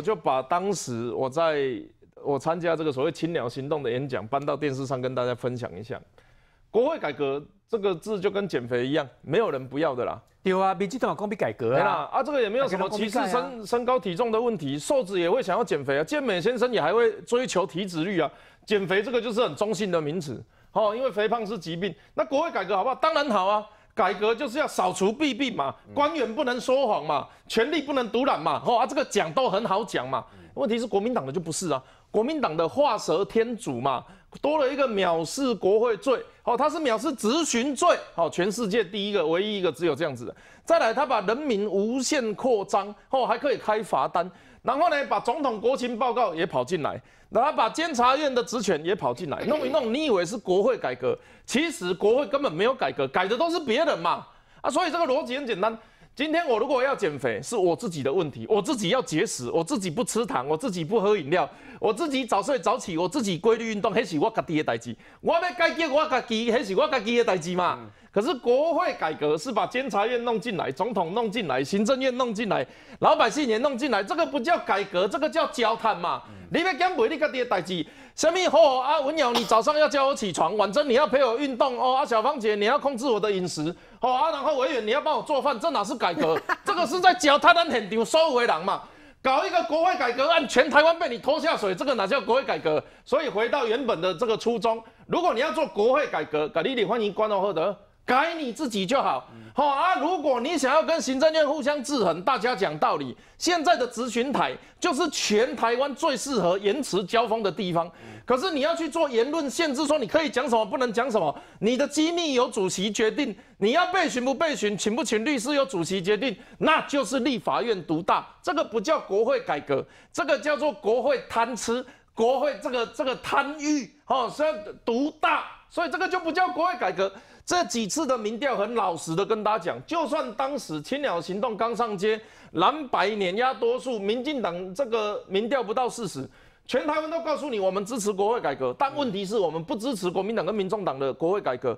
我就把当时我在我参加这个所谓青鸟行动的演讲搬到电视上跟大家分享一下。国会改革这个字就跟减肥一样，没有人不要的啦。有啊，比基好，公比改革啊，啊，这个也没有什么歧视身身高体重的问题，瘦子也会想要减肥啊，健美先生也还会追求体脂率啊，减肥这个就是很中性的名词，哦，因为肥胖是疾病，那国会改革好不好？当然好啊。改革就是要扫除弊病嘛，官员不能说谎嘛，权力不能独揽嘛，吼啊，这个讲都很好讲嘛。问题是国民党的就不是啊，国民党的画蛇添足嘛，多了一个藐视国会罪，哦，他是藐视职询罪，哦，全世界第一个、唯一一个只有这样子的。再来，他把人民无限扩张，哦，还可以开罚单。然后呢，把总统国情报告也跑进来，然后把监察院的职权也跑进来，弄一弄，你以为是国会改革，其实国会根本没有改革，改的都是别人嘛。啊，所以这个逻辑很简单。今天我如果要减肥，是我自己的问题，我自己要节食，我自己不吃糖，我自己不喝饮料，我自己早睡早起，我自己规律运动，那是我家己的代志。我要改革我家己，那是我家己的代志嘛。可是国会改革是把监察院弄进来，总统弄进来，行政院弄进来，老百姓也弄进来，这个不叫改革，这个叫交谈嘛。你别讲不，你家的代志，什么好啊？文瑶，你早上要叫我起床，晚上你要陪我运动哦。啊，小芳姐，你要控制我的饮食，哦啊。然后委员你要帮我做饭，这哪是改革？这个是在脚踏的很丢，收回人嘛。搞一个国会改革案，全台湾被你拖下水，这个哪叫国会改革？所以回到原本的这个初衷，如果你要做国会改革，格力丽欢迎关荣赫德。改你自己就好，好啊！如果你想要跟行政院互相制衡，大家讲道理，现在的直询台就是全台湾最适合言辞交锋的地方。可是你要去做言论限制，说你可以讲什么，不能讲什么，你的机密由主席决定，你要被询不被询，请不请律师由主席决定，那就是立法院独大，这个不叫国会改革，这个叫做国会贪吃，国会这个这个贪欲，哦，所以独大，所以这个就不叫国会改革。这几次的民调很老实的跟大家讲，就算当时青鸟行动刚上街，蓝白碾压多数，民进党这个民调不到四十，全台湾都告诉你，我们支持国会改革，但问题是我们不支持国民党跟民众党的国会改革。